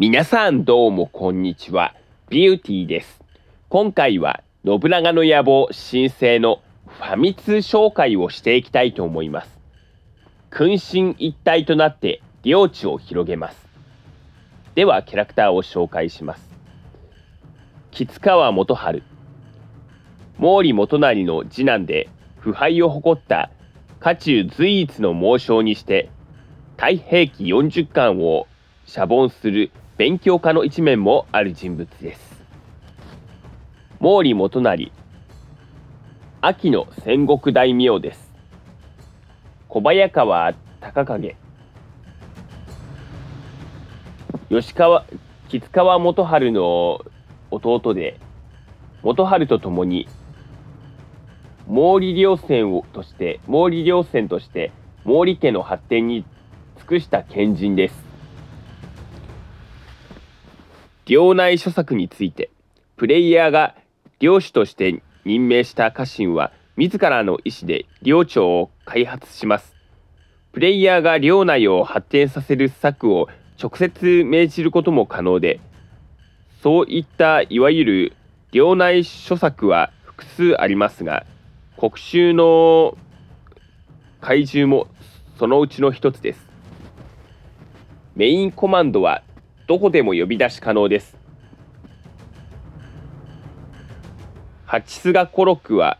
皆さんどうもこんにちは。ビューティーです。今回は信長の野望申請のファミ通紹介をしていきたいと思います。君臣一体となって領地を広げます。ではキャラクターを紹介します。吉川元春。毛利元就の次男で腐敗を誇った家中随一の猛将にして太平記40巻をシャボンする勉強家の一面もある人物です。毛利元就秋の戦国大名です。小早川隆景吉川吉川元春の弟で元春と共に毛利稜線をとして毛利稜線として毛利家の発展に尽くした賢人です。領内諸作についてプレイヤーが領主として任命した家臣は自らの意思で領長を開発しますプレイヤーが領内を発展させる策を直接命じることも可能でそういったいわゆる領内諸作は複数ありますが国衆の怪獣もそのうちの一つですメインコマンドはどこでも呼び出し可能です。ハチスガコロクは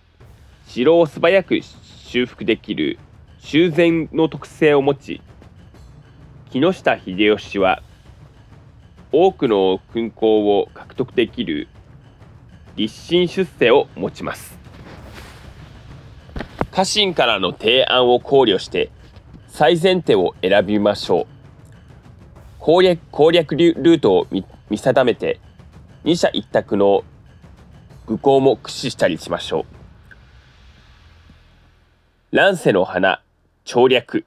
城を素早く修復できる修繕の特性を持ち木下秀吉は多くの勲功を獲得できる立身出世を持ちます家臣からの提案を考慮して最前提を選びましょう攻略攻略ルートを見定めて、二者一択の愚行も駆使したりしましょう。乱世の花、調略。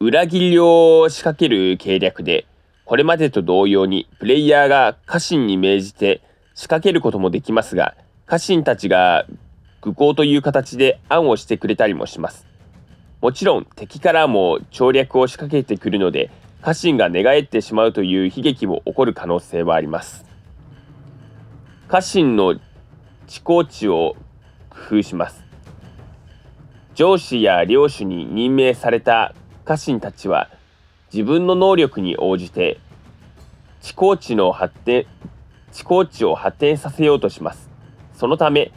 裏切りを仕掛ける計略で、これまでと同様にプレイヤーが家臣に命じて仕掛けることもできますが、家臣たちが愚行という形で案をしてくれたりもします。もちろん敵からも調略を仕掛けてくるので、家臣が寝返ってしまうという悲劇も起こる可能性はあります。家臣の知行地を工夫します。上司や領主に任命された家臣たちは自分の能力に応じて知行地の発展知行地を発展させようとします。そのため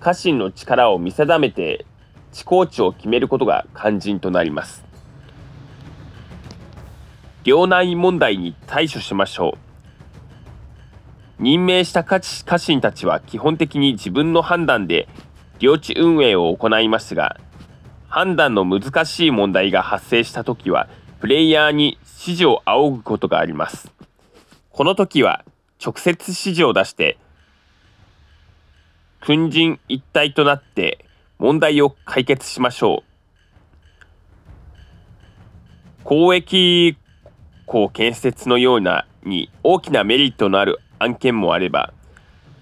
家臣の力を見定めて知行地を決めることが肝心となります。領内問題に対処しましょう任命した家臣たちは基本的に自分の判断で領地運営を行いますが判断の難しい問題が発生した時はプレイヤーに指示を仰ぐことがありますこの時は直接指示を出して君人一体となって問題を解決しましょう。公益校建設のようなに大きなメリットのある案件もあれば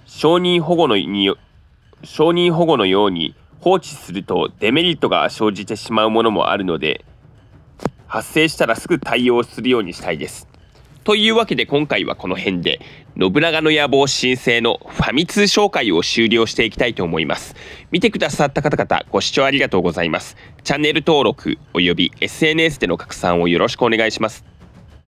承認保護のに承認保護のように放置するとデメリットが生じてしまうものもあるので発生したらすぐ対応するようにしたいです。というわけで今回はこの辺で信長の野望申請のファミ通紹介を終了していきたいと思います。見てくださった方々ご視聴ありがとうございます。チャンネル登録及び SNS での拡散をよろしくお願いします。